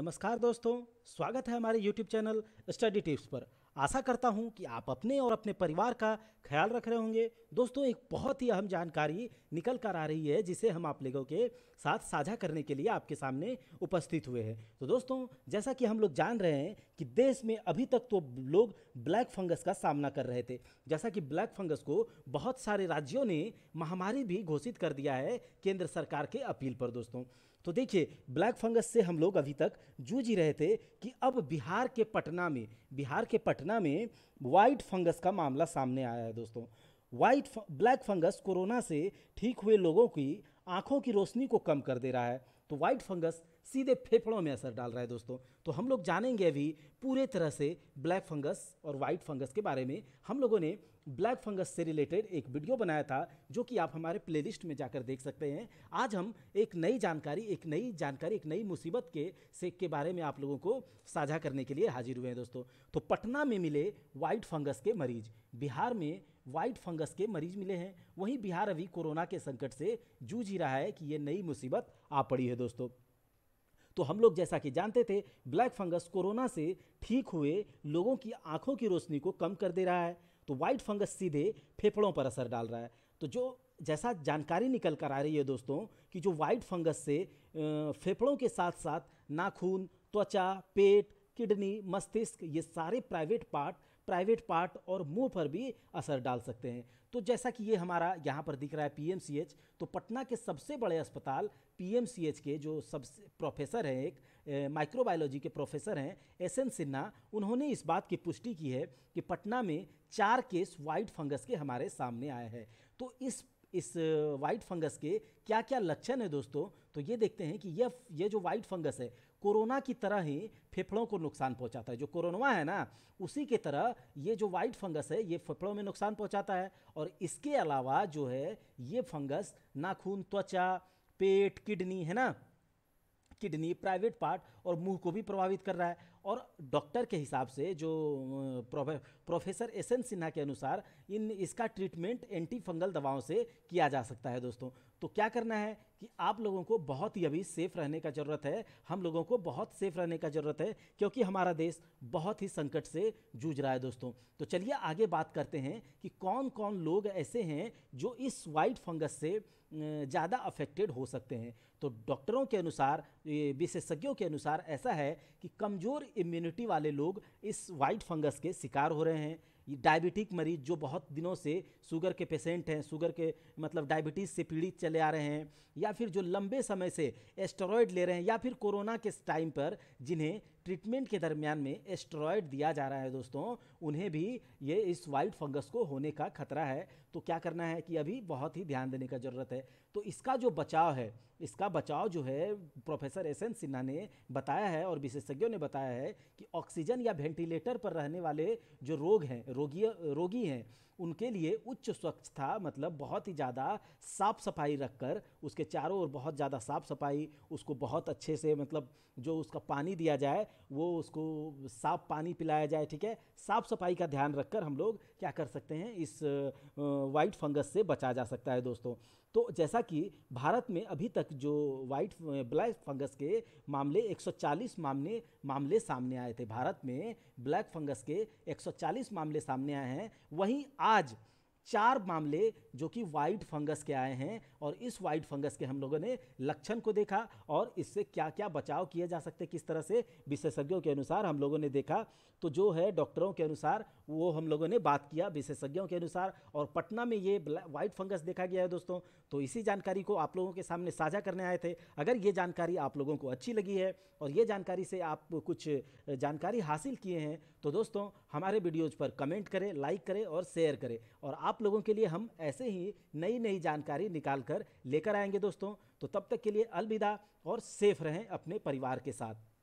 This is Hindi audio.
नमस्कार दोस्तों स्वागत है हमारे YouTube चैनल स्टडी टिप्स पर आशा करता हूं कि आप अपने और अपने परिवार का ख्याल रख रहे होंगे दोस्तों एक बहुत ही अहम जानकारी निकल कर आ रही है जिसे हम आप लोगों के साथ साझा करने के लिए आपके सामने उपस्थित हुए हैं तो दोस्तों जैसा कि हम लोग जान रहे हैं कि देश में अभी तक तो लोग ब्लैक फंगस का सामना कर रहे थे जैसा कि ब्लैक फंगस को बहुत सारे राज्यों ने महामारी भी घोषित कर दिया है केंद्र सरकार के अपील पर दोस्तों तो देखिए ब्लैक फंगस से हम लोग अभी तक जूझ ही रहे थे कि अब बिहार के पटना में बिहार के पटना में वाइट फंगस का मामला सामने आया है दोस्तों वाइट ब्लैक फंगस कोरोना से ठीक हुए लोगों की आँखों की रोशनी को कम कर दे रहा है तो वाइट फंगस सीधे फेफड़ों में असर डाल रहा है दोस्तों तो हम लोग जानेंगे अभी पूरे तरह से ब्लैक फंगस और वाइट फंगस के बारे में हम लोगों ने ब्लैक फंगस से रिलेटेड एक वीडियो बनाया था जो कि आप हमारे प्लेलिस्ट में जाकर देख सकते हैं आज हम एक नई जानकारी एक नई जानकारी एक नई मुसीबत के से के बारे में आप लोगों को साझा करने के लिए हाजिर हुए हैं दोस्तों तो पटना में मिले वाइट फंगस के मरीज बिहार में वाइट फंगस के मरीज मिले हैं वहीं बिहार अभी कोरोना के संकट से जूझ ही रहा है कि ये नई मुसीबत आ पड़ी है दोस्तों तो हम लोग जैसा कि जानते थे ब्लैक फंगस कोरोना से ठीक हुए लोगों की आंखों की रोशनी को कम कर दे रहा है तो वाइट फंगस सीधे फेफड़ों पर असर डाल रहा है तो जो जैसा जानकारी निकल कर आ रही है दोस्तों कि जो व्हाइट फंगस से फेफड़ों के साथ साथ नाखून त्वचा पेट किडनी मस्तिष्क ये सारे प्राइवेट पार्ट प्राइवेट पार्ट और मुंह पर भी असर डाल सकते हैं तो जैसा कि ये हमारा यहाँ पर दिख रहा है पीएमसीएच तो पटना के सबसे बड़े अस्पताल पीएमसीएच के जो सब प्रोफेसर हैं एक माइक्रोबायोलॉजी के प्रोफेसर हैं एस एन सिन्हा उन्होंने इस बात की पुष्टि की है कि पटना में चार केस वाइट फंगस के हमारे सामने आए हैं तो इस इस वाइट फंगस के क्या क्या लक्षण है दोस्तों तो ये देखते हैं कि यह ये जो वाइट फंगस है कोरोना की तरह ही फेफड़ों को नुकसान पहुंचाता है जो कोरोना है ना उसी के तरह ये जो वाइट फंगस है ये फेफड़ों में नुकसान पहुंचाता है और इसके अलावा जो है ये फंगस नाखून त्वचा पेट किडनी है ना किडनी प्राइवेट पार्ट और मुंह को भी प्रभावित कर रहा है और डॉक्टर के हिसाब से जो प्रोफेसर एस एन सिन्हा के अनुसार इन इसका ट्रीटमेंट एंटी फंगल दवाओं से किया जा सकता है दोस्तों तो क्या करना है कि आप लोगों को बहुत ही अभी सेफ रहने का ज़रूरत है हम लोगों को बहुत सेफ रहने का ज़रूरत है क्योंकि हमारा देश बहुत ही संकट से जूझ रहा है दोस्तों तो चलिए आगे बात करते हैं कि कौन कौन लोग ऐसे हैं जो इस वाइट फंगस से ज़्यादा अफेक्टेड हो सकते हैं तो डॉक्टरों के अनुसार विशेषज्ञों के अनुसार ऐसा है कि कमज़ोर इम्यूनिटी वाले लोग इस वाइट फंगस के शिकार हो रहे हैं डायबिटिक मरीज जो बहुत दिनों से शुगर के पेशेंट हैं शुगर के मतलब डायबिटीज़ से पीड़ित चले आ रहे हैं या फिर जो लंबे समय से एस्टेरॉयड ले रहे हैं या फिर कोरोना के टाइम पर जिन्हें ट्रीटमेंट के दरमियान में एस्ट्रॉयड दिया जा रहा है दोस्तों उन्हें भी ये इस वाइट फंगस को होने का खतरा है तो क्या करना है कि अभी बहुत ही ध्यान देने का ज़रूरत है तो इसका जो बचाव है इसका बचाव जो है प्रोफेसर एस एन सिन्हा ने बताया है और विशेषज्ञों ने बताया है कि ऑक्सीजन या वेंटिलेटर पर रहने वाले जो रोग हैं रोगी रोगी हैं उनके लिए उच्च स्वच्छता मतलब बहुत ही ज़्यादा साफ सफाई रखकर उसके चारों ओर बहुत ज़्यादा साफ सफाई उसको बहुत अच्छे से मतलब जो उसका पानी दिया जाए वो उसको साफ पानी पिलाया जाए ठीक है साफ सफाई का ध्यान रखकर हम लोग क्या कर सकते हैं इस वाइट फंगस से बचा जा सकता है दोस्तों तो जैसा कि भारत में अभी तक जो वाइट ब्लैक फंगस के मामले 140 मामले मामले सामने आए थे भारत में ब्लैक फंगस के 140 मामले सामने आए हैं वहीं आज चार मामले जो कि वाइट फंगस के आए हैं और इस वाइट फंगस के हम लोगों ने लक्षण को देखा और इससे क्या क्या बचाव किए जा सकते किस तरह से विशेषज्ञों के अनुसार हम लोगों ने देखा तो जो है डॉक्टरों के अनुसार वो हम लोगों ने बात किया विशेषज्ञों के अनुसार और पटना में ये वाइट फंगस देखा गया है दोस्तों तो इसी जानकारी को आप लोगों के सामने साझा करने आए थे अगर ये जानकारी आप लोगों को अच्छी लगी है और ये जानकारी से आप कुछ जानकारी हासिल किए हैं तो दोस्तों हमारे वीडियोज़ पर कमेंट करें लाइक करें और शेयर करें और आप लोगों के लिए हम ऐसे ही नई नई जानकारी निकाल कर लेकर आएंगे दोस्तों तो तब तक के लिए अलविदा और सेफ रहें अपने परिवार के साथ